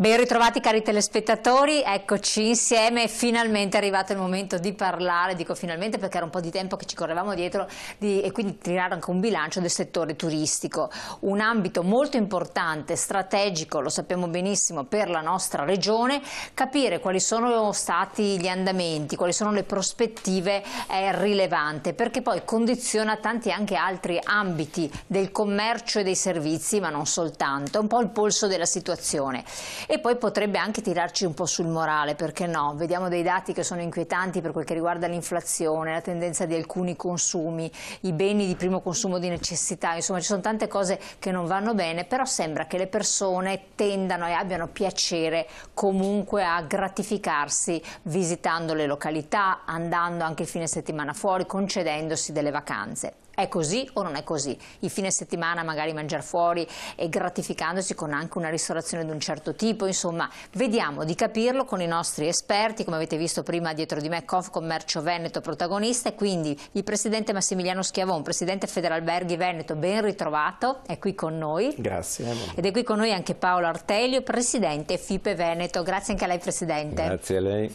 Ben ritrovati cari telespettatori, eccoci insieme, finalmente è arrivato il momento di parlare, dico finalmente perché era un po' di tempo che ci correvamo dietro di, e quindi tirare anche un bilancio del settore turistico, un ambito molto importante, strategico, lo sappiamo benissimo, per la nostra regione, capire quali sono stati gli andamenti, quali sono le prospettive è rilevante perché poi condiziona tanti anche altri ambiti del commercio e dei servizi ma non soltanto, è un po' il polso della situazione e poi potrebbe anche tirarci un po' sul morale, perché no? Vediamo dei dati che sono inquietanti per quel che riguarda l'inflazione, la tendenza di alcuni consumi, i beni di primo consumo di necessità, insomma ci sono tante cose che non vanno bene, però sembra che le persone tendano e abbiano piacere comunque a gratificarsi visitando le località, andando anche il fine settimana fuori, concedendosi delle vacanze è così o non è così? Il fine settimana magari mangiare fuori e gratificandosi con anche una ristorazione di un certo tipo, insomma, vediamo di capirlo con i nostri esperti, come avete visto prima dietro di me Confcommercio Veneto protagonista e quindi il presidente Massimiliano Schiavon, presidente Federalberghi Veneto, ben ritrovato, è qui con noi. Grazie. Ed è qui con noi anche Paolo Artelio, presidente Fipe Veneto. Grazie anche a lei presidente. Grazie a lei.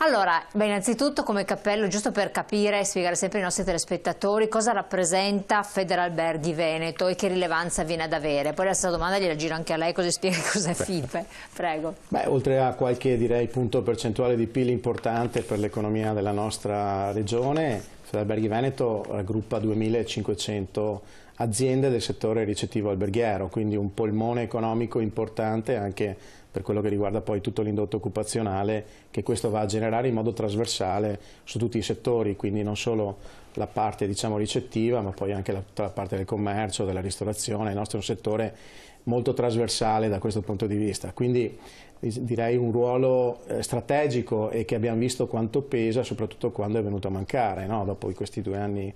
Allora, beh, innanzitutto come cappello, giusto per capire e spiegare sempre ai nostri telespettatori cosa rappresenta Federalberghi Veneto e che rilevanza viene ad avere. Poi la stessa domanda gliela giro anche a lei così spiega cos'è FIPE. Prego. Beh, oltre a qualche direi, punto percentuale di PIL importante per l'economia della nostra regione, Federalberghi Veneto raggruppa 2500 aziende del settore ricettivo alberghiero, quindi un polmone economico importante anche per quello che riguarda poi tutto l'indotto occupazionale che questo va a generare in modo trasversale su tutti i settori, quindi non solo la parte diciamo, ricettiva ma poi anche la, tutta la parte del commercio, della ristorazione, il nostro è un settore molto trasversale da questo punto di vista, quindi direi un ruolo eh, strategico e che abbiamo visto quanto pesa soprattutto quando è venuto a mancare, no? dopo questi due anni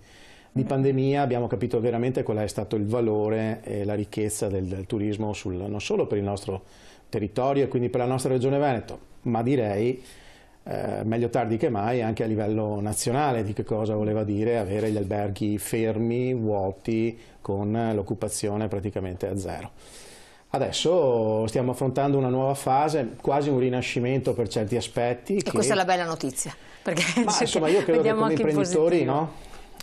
di pandemia abbiamo capito veramente qual è stato il valore e la ricchezza del, del turismo sul, non solo per il nostro territorio e quindi per la nostra regione Veneto, ma direi eh, meglio tardi che mai anche a livello nazionale di che cosa voleva dire avere gli alberghi fermi, vuoti, con l'occupazione praticamente a zero. Adesso stiamo affrontando una nuova fase, quasi un rinascimento per certi aspetti. E che... questa è la bella notizia. Perché Ma, cioè, insomma io credo che come imprenditori no,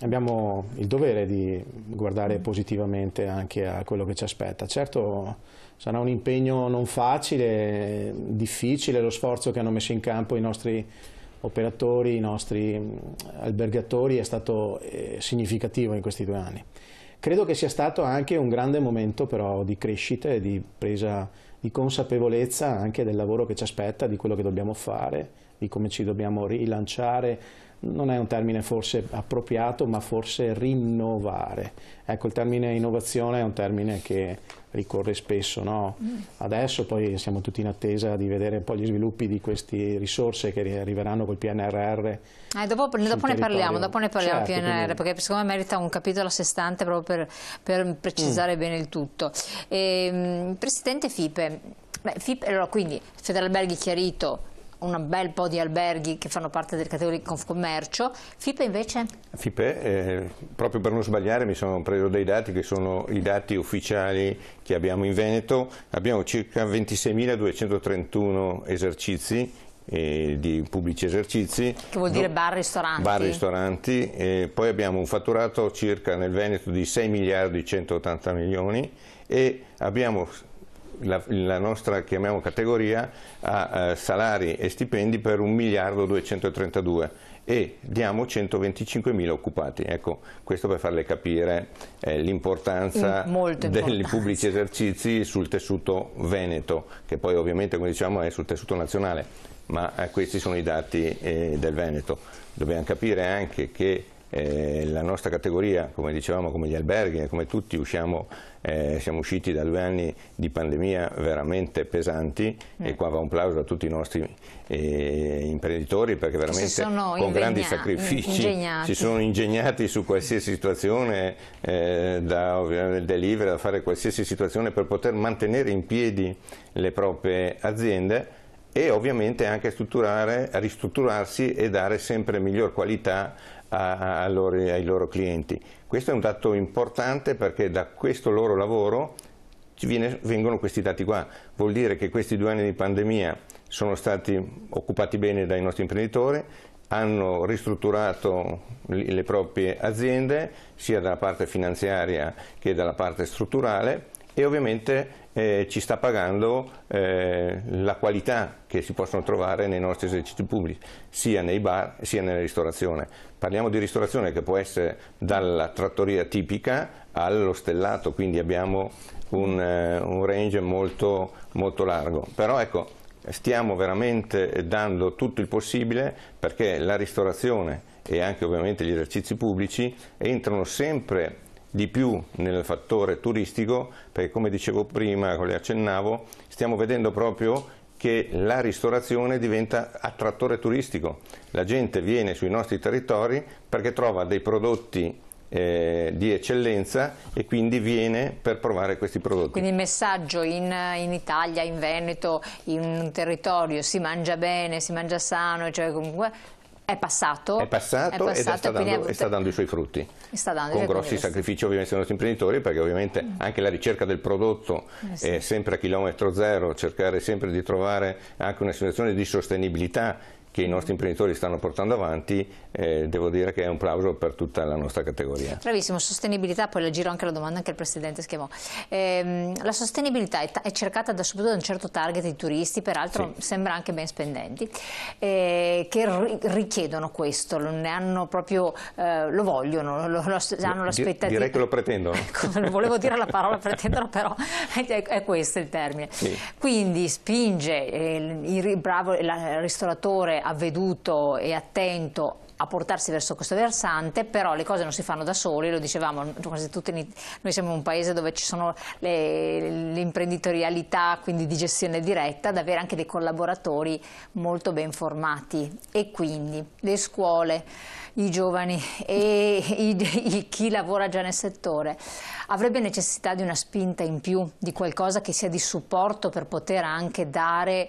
abbiamo il dovere di guardare positivamente anche a quello che ci aspetta. Certo sarà un impegno non facile, difficile lo sforzo che hanno messo in campo i nostri operatori, i nostri mm, albergatori è stato eh, significativo in questi due anni. Credo che sia stato anche un grande momento però di crescita e di presa di consapevolezza anche del lavoro che ci aspetta, di quello che dobbiamo fare, di come ci dobbiamo rilanciare non è un termine forse appropriato, ma forse rinnovare. Ecco, il termine innovazione è un termine che ricorre spesso, no? Mm. Adesso poi siamo tutti in attesa di vedere un po' gli sviluppi di queste risorse che arriveranno col PNRR. Eh, dopo, dopo, ne parliamo, dopo, ne parliamo, certo, PNRR, quindi... perché secondo me merita un capitolo a sé stante proprio per, per precisare mm. bene il tutto. E, ehm, Presidente Fipe, beh, FIP, allora, quindi Federalberghi chiarito un bel po' di alberghi che fanno parte del categoria Confcommercio. FIPE invece? FIPE, eh, proprio per non sbagliare mi sono preso dei dati che sono i dati ufficiali che abbiamo in Veneto, abbiamo circa 26.231 esercizi eh, di pubblici esercizi. Che vuol dire bar, ristoranti? Bar, ristoranti. poi abbiamo un fatturato circa nel Veneto di 6 miliardi 180 milioni e abbiamo la, la nostra chiamiamo categoria ha eh, salari e stipendi per 1 miliardo 232 e diamo 125 mila occupati. Ecco, questo per farle capire eh, l'importanza mm, dei pubblici esercizi sul tessuto veneto, che poi ovviamente come diciamo è sul tessuto nazionale, ma eh, questi sono i dati eh, del Veneto. Dobbiamo capire anche che eh, la nostra categoria, come dicevamo, come gli alberghi, come tutti, usciamo, eh, siamo usciti da due anni di pandemia veramente pesanti mm. e qua va un plauso a tutti i nostri eh, imprenditori perché veramente con grandi sacrifici ingegnati. si sono ingegnati su qualsiasi situazione, eh, da ovviamente il delivery, da fare qualsiasi situazione per poter mantenere in piedi le proprie aziende e ovviamente anche strutturare, ristrutturarsi e dare sempre miglior qualità a, a loro, ai loro clienti. Questo è un dato importante perché da questo loro lavoro viene, vengono questi dati qua. Vuol dire che questi due anni di pandemia sono stati occupati bene dai nostri imprenditori, hanno ristrutturato le proprie aziende sia dalla parte finanziaria che dalla parte strutturale e ovviamente eh, ci sta pagando eh, la qualità che si possono trovare nei nostri esercizi pubblici, sia nei bar sia nella ristorazione. Parliamo di ristorazione che può essere dalla trattoria tipica allo stellato, quindi abbiamo un, eh, un range molto, molto largo. Però ecco, stiamo veramente dando tutto il possibile perché la ristorazione e anche ovviamente gli esercizi pubblici entrano sempre di più nel fattore turistico perché come dicevo prima, come accennavo, stiamo vedendo proprio che la ristorazione diventa attrattore turistico. La gente viene sui nostri territori perché trova dei prodotti eh, di eccellenza e quindi viene per provare questi prodotti. Quindi il messaggio in, in, Italia, in Veneto, in un territorio si mangia bene, si mangia sano, cioè comunque è passato, è passato, è passato ed sta dando, avuto... sta dando, i suoi frutti, sta dando con grossi sacrifici ovviamente dei nostri imprenditori perché ovviamente mm. anche la ricerca del prodotto eh sì. è sempre a chilometro zero, cercare sempre di trovare anche una situazione di sostenibilità che i nostri imprenditori stanno portando avanti, eh, devo dire che è un plauso per tutta la nostra categoria. Bravissimo, sostenibilità, poi le giro anche la domanda anche al Presidente Schiavò. Eh, la sostenibilità è, è, cercata da subito da un certo target di turisti, peraltro sì. sembra anche ben spendenti, eh, che richiedono questo, proprio, eh, lo vogliono, lo, lo, hanno l'aspettativa. Direi che lo pretendono. ecco, volevo dire la parola pretendono, però è, è questo il termine. Sì. Quindi spinge eh, il, il, bravo, il ristoratore avveduto e attento a portarsi verso questo versante, però le cose non si fanno da soli, lo dicevamo, quasi tutti noi siamo un paese dove ci sono le, imprenditorialità, quindi di gestione diretta, ad avere anche dei collaboratori molto ben formati e quindi le scuole, i giovani e i, i, chi lavora già nel settore avrebbe necessità di una spinta in più, di qualcosa che sia di supporto per poter anche dare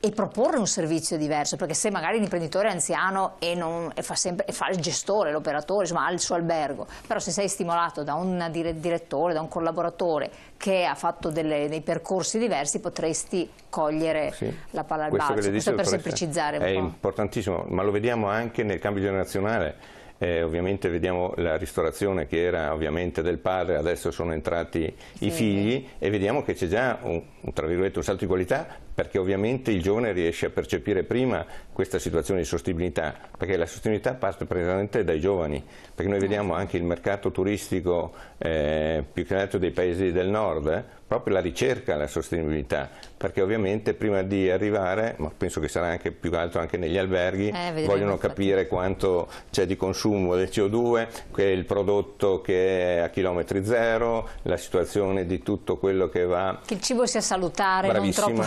e proporre un servizio diverso, perché se magari l'imprenditore è anziano e, non, e, fa sempre, e, fa il gestore, l'operatore, insomma ha il suo albergo, però se sei stimolato da un direttore, da un collaboratore che ha fatto delle, dei percorsi diversi potresti cogliere sì. la palla al questo balzo, questo per semplicizzare un è po'. È importantissimo, ma lo vediamo anche nel cambio generazionale. Eh, ovviamente vediamo la ristorazione che era ovviamente del padre, adesso sono entrati sì. i figli e vediamo che c'è già un, un, un, salto di qualità perché ovviamente il giovane riesce a percepire prima questa situazione di sostenibilità, perché la sostenibilità parte prettamente dai giovani, perché noi vediamo certo. anche il mercato turistico eh, più che altro dei paesi del nord, eh, proprio la ricerca, della sostenibilità, perché ovviamente prima di arrivare, ma penso che sarà anche più alto anche negli alberghi, eh, vogliono capire quanto c'è di consumo del CO2, che è il prodotto che è a chilometri zero, la situazione di tutto quello che va... Che il cibo sia salutare, Bravissimo. non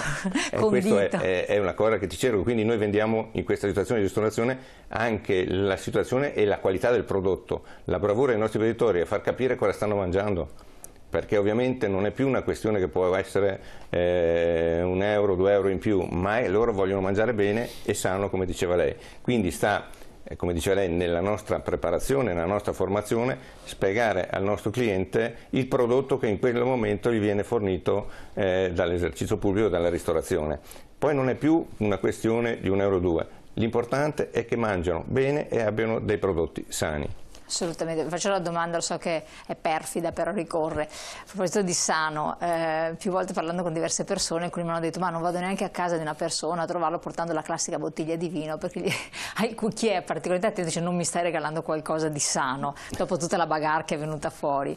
troppo condito. Questa è, è, una cosa che ti cerco, quindi noi vendiamo in questa situazione di ristorazione anche la situazione e la qualità del prodotto, la bravura dei nostri imprenditori a far capire cosa stanno mangiando perché ovviamente non è più una questione che può essere eh, un euro, due euro in più, ma è, loro vogliono mangiare bene e sano, come diceva lei. Quindi sta, eh, come diceva lei, nella nostra preparazione, nella nostra formazione, spiegare al nostro cliente il prodotto che in quel momento gli viene fornito eh, dall'esercizio pubblico, dalla ristorazione. Poi non è più una questione di un euro o due, l'importante è che mangiano bene e abbiano dei prodotti sani. Assolutamente, faccio la domanda, lo so che è perfida, però ricorre. A proposito di sano, eh, più volte parlando con diverse persone, alcuni mi hanno detto ma non vado neanche a casa di una persona a trovarlo portando la classica bottiglia di vino, perché gli, il cocchiere particolarmente attento dice non mi stai regalando qualcosa di sano, dopo tutta la bagarre che è venuta fuori.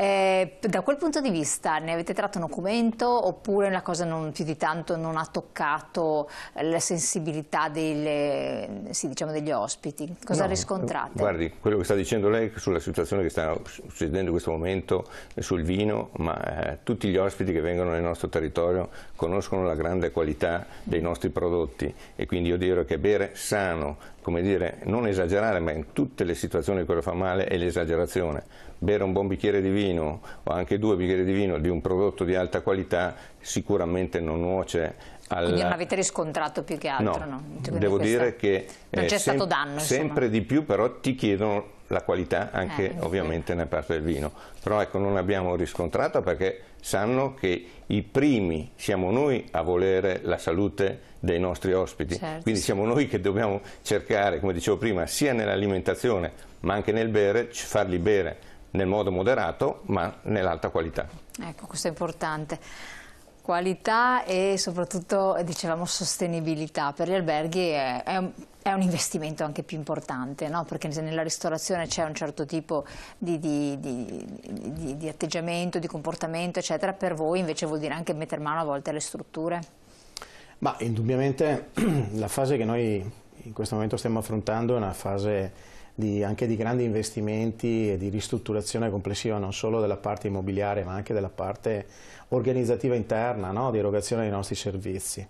Eh, da quel punto di vista ne avete tratto un documento oppure la cosa non, più di tanto non ha toccato eh, la sensibilità delle, sì, diciamo degli ospiti? Cosa no, riscontrate? Eh, guardi, quello che sta dicendo lei sulla situazione che sta succedendo in questo momento sul vino, ma eh, tutti gli ospiti che vengono nel nostro territorio conoscono la grande qualità dei nostri prodotti e quindi io direi che bere sano come dire, non esagerare, ma in tutte le situazioni quello fa male è l'esagerazione. Bere un buon bicchiere di vino o anche due bicchieri di vino di un prodotto di alta qualità sicuramente non nuoce alla... Quindi non avete riscontrato più che altro? No, no? Cioè, devo questa... dire che non eh, c'è stato danno, insomma. sempre di più però ti chiedono la qualità anche eh, ovviamente sì. nella parte del vino. Però ecco, non l'abbiamo riscontrata perché sanno che i primi siamo noi a volere la salute dei nostri ospiti, certo. quindi siamo noi che dobbiamo cercare, come dicevo prima, sia nell'alimentazione ma anche nel bere, farli bere nel modo moderato ma nell'alta qualità. Ecco, questo è importante. Qualità e soprattutto, eh, dicevamo, sostenibilità. Per gli alberghi è, è un è un investimento anche più importante, no? perché nella ristorazione c'è un certo tipo di, di, di, di, atteggiamento, di comportamento, eccetera, per voi invece vuol dire anche mettere mano a volte alle strutture? Ma indubbiamente la fase che noi in questo momento stiamo affrontando è una fase di, anche di grandi investimenti e di ristrutturazione complessiva non solo della parte immobiliare ma anche della parte organizzativa interna no? di erogazione dei nostri servizi.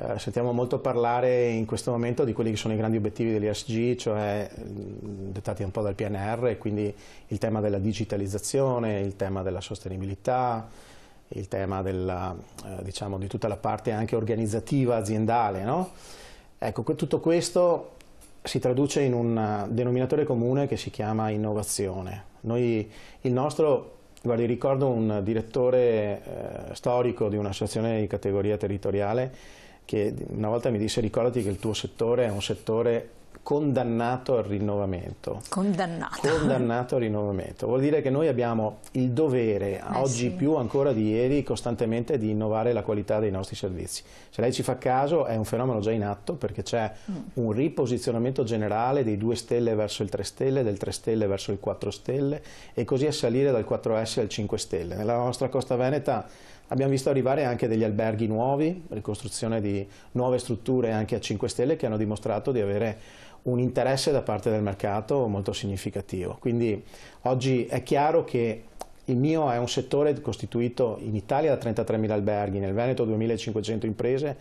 Eh, sentiamo molto parlare in questo momento di quelli che sono i grandi obiettivi dell'ISG, cioè mm, dettati un po' dal PNR, quindi il tema della digitalizzazione, il tema della sostenibilità, il tema della, eh, diciamo, di tutta la parte anche organizzativa aziendale. No? Ecco, tutto questo si traduce in un eh, denominatore comune che si chiama innovazione. Noi, il nostro, guardi, ricordo un direttore eh, storico di un'associazione di categoria territoriale che una volta mi disse ricordati che il tuo settore è un settore condannato al rinnovamento. Condannato. Condannato al rinnovamento. Vuol dire che noi abbiamo il dovere, Beh, oggi sì. più ancora di ieri, costantemente di innovare la qualità dei nostri servizi. Se lei ci fa caso è un fenomeno già in atto perché c'è mm. un riposizionamento generale dei 2 stelle verso il 3 stelle, del 3 stelle verso il 4 stelle e così a salire dal 4S al 5 stelle. Nella nostra costa veneta Abbiamo visto arrivare anche degli alberghi nuovi, ricostruzione di nuove strutture anche a 5 stelle che hanno dimostrato di avere un interesse da parte del mercato molto significativo. Quindi oggi è chiaro che il mio è un settore costituito in Italia da 33.000 alberghi, nel Veneto 2.500 imprese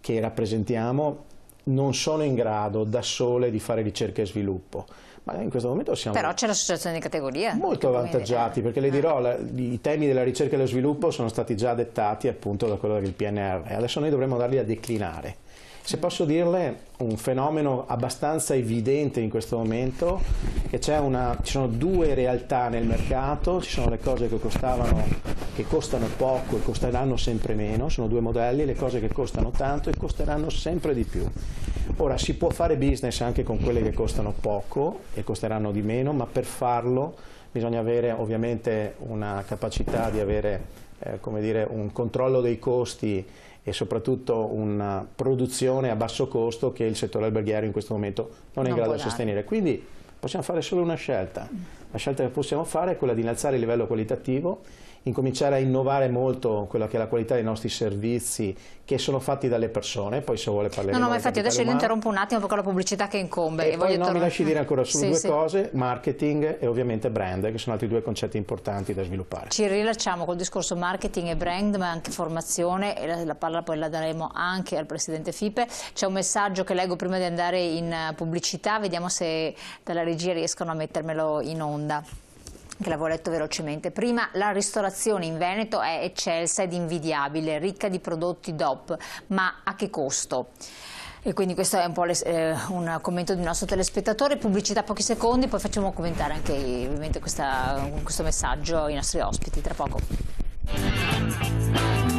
che rappresentiamo non sono in grado da sole di fare ricerca e sviluppo. Ma in questo momento siamo... Però c'è l'associazione di categoria. Molto avvantaggiati, perché le eh. dirò, la, i temi della ricerca e dello sviluppo sono stati già dettati appunto da quello del PNR. Adesso noi dovremmo darli a declinare se posso dirle, un fenomeno abbastanza evidente in questo momento, che una, ci sono due realtà nel mercato, ci sono le cose che, che costano poco e costeranno sempre meno, sono due modelli, le cose che costano tanto e costeranno sempre di più. Ora si può fare business anche con quelle che costano poco e costeranno di meno, ma per farlo bisogna avere ovviamente una capacità di avere eh, dire, un controllo dei costi e soprattutto una produzione a basso costo che il settore alberghiero in questo momento non è in grado di sostenere. Quindi possiamo fare solo una scelta, la scelta che possiamo fare è quella di innalzare il livello qualitativo, incominciare a innovare molto quella che è la qualità dei nostri servizi che sono fatti dalle persone, poi se vuole parlare... No, no, ma infatti adesso umano. io interrompo un attimo con la pubblicità che incombe. E, e poi no, mi lasci dire ancora solo sì, due sì. cose, marketing e ovviamente brand, che sono altri due concetti importanti da sviluppare. Ci rilasciamo col discorso marketing e brand, ma anche formazione, e la, la palla poi la daremo anche al Presidente Fipe. C'è un messaggio che leggo prima di andare in pubblicità, vediamo se dalla regia riescono a mettermelo in onda. Fonda che l'avevo letto velocemente. Prima, la ristorazione in Veneto è eccelsa ed invidiabile, ricca di prodotti DOP, ma a che costo? E quindi questo è un po' le, eh, un commento di un nostro telespettatore, pubblicità pochi secondi, poi facciamo commentare anche ovviamente questa, questo messaggio ai nostri ospiti tra poco.